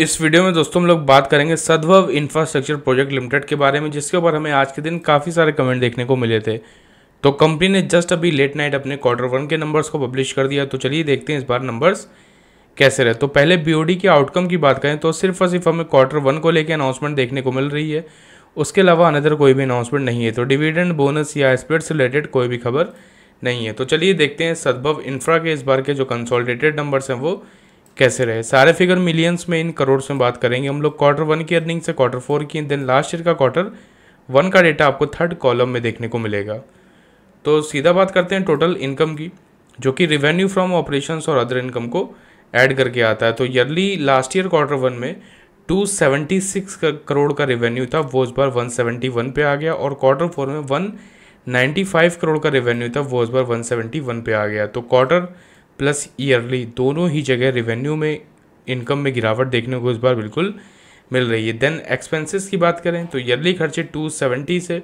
इस वीडियो में दोस्तों हम लोग बात करेंगे सद्भव इंफ्रास्ट्रक्चर प्रोजेक्ट लिमिटेड के बारे में जिसके ऊपर हमें आज के दिन काफ़ी सारे कमेंट देखने को मिले थे तो कंपनी ने जस्ट अभी लेट नाइट अपने क्वार्टर वन के नंबर्स को पब्लिश कर दिया तो चलिए देखते हैं इस बार नंबर्स कैसे रहे तो पहले बी के आउटकम की बात करें तो सिर्फ और सिर्फ हमें क्वार्टर वन को लेकर अनाउंसमेंट देखने को मिल रही है उसके अलावा अनदर कोई भी अनाउंसमेंट नहीं है तो डिविडेंड बोनस या स्प्रेड से रिलेटेड कोई भी खबर नहीं है तो चलिए देखते हैं सद्भव इंफ्रा के इस बार के जो कंसोलिडेटेड नंबर्स हैं वो कैसे रहे सारे फिगर मिलियंस में इन करोड़ में बात करेंगे हम लोग क्वार्टर वन की अर्निंग से क्वार्टर फोर की देन लास्ट ईयर का क्वार्टर वन का डेटा आपको थर्ड कॉलम में देखने को मिलेगा तो सीधा बात करते हैं टोटल इनकम की जो कि रिवेन्यू फ्रॉम ऑपरेशन और अदर इनकम को ऐड करके आता है तो yearly last year quarter one में 276 करोड़ का रेवेन्यू था वो इस बार 171 पे आ गया और क्वार्टर फोर में 195 करोड़ का रेवेन्यू था वो इस बार 171 पे आ गया तो क्वार्टर प्लस ईयरली दोनों ही जगह रिवेन्यू में इनकम में गिरावट देखने को इस बार बिल्कुल मिल रही है देन एक्सपेंसेस की बात करें तो ईयरली खर्चे 270 से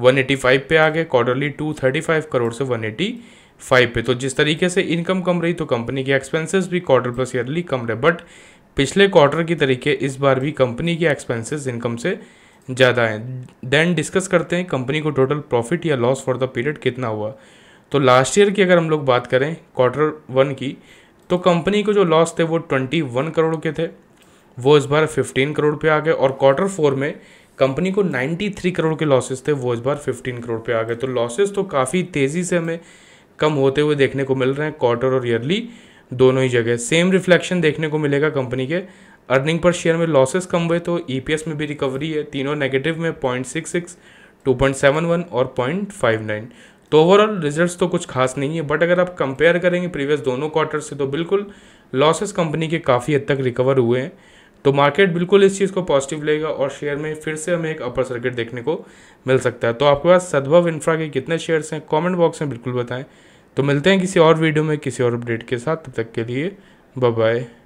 185 पे आ गए क्वार्टरली 235 करोड़ से 185 पे तो जिस तरीके से इनकम कम रही तो कंपनी के एक्सपेंसेस भी क्वार्टर प्लस ईयरली कम रहे बट पिछले क्वार्टर की तरीके इस बार भी कंपनी के एक्सपेंसेस इनकम से ज़्यादा हैं देन डिस्कस करते हैं कंपनी को टोटल प्रॉफिट या लॉस फॉर द पीरियड कितना हुआ तो लास्ट ईयर की अगर हम लोग बात करें क्वार्टर वन की तो कंपनी को जो लॉस थे वो ट्वेंटी वन करोड़ के थे वो इस बार फिफ्टीन करोड़ पे आ गए और क्वार्टर फोर में कंपनी को नाइन्टी थ्री करोड़ के लॉसेस थे वो इस बार फिफ्टीन करोड़ पे आ गए तो लॉसेस तो काफ़ी तेज़ी से हमें कम होते हुए देखने को मिल रहे हैं क्वार्टर और ईयरली दोनों ही जगह सेम रिफ्लेक्शन देखने को मिलेगा कंपनी के अर्निंग पर शेयर में लॉसेस कम हुए तो ई e में भी रिकवरी है तीनों नेगेटिव में point six six two point seven one और पॉइंट फाइव नाइन तो ओवरऑल रिजल्ट्स तो कुछ खास नहीं है बट अगर आप कंपेयर करेंगे प्रीवियस दोनों क्वार्टर से तो बिल्कुल लॉसेस कंपनी के काफ़ी हद तक रिकवर हुए हैं तो मार्केट बिल्कुल इस चीज़ को पॉजिटिव लेगा और शेयर में फिर से हमें एक अपर सर्किट देखने को मिल सकता है तो आपके पास सद्भव इंफ्रा के कितने शेयर्स हैं कमेंट बॉक्स में बिल्कुल बताएं तो मिलते हैं किसी और वीडियो में किसी और अपडेट के साथ तब तक के लिए बाय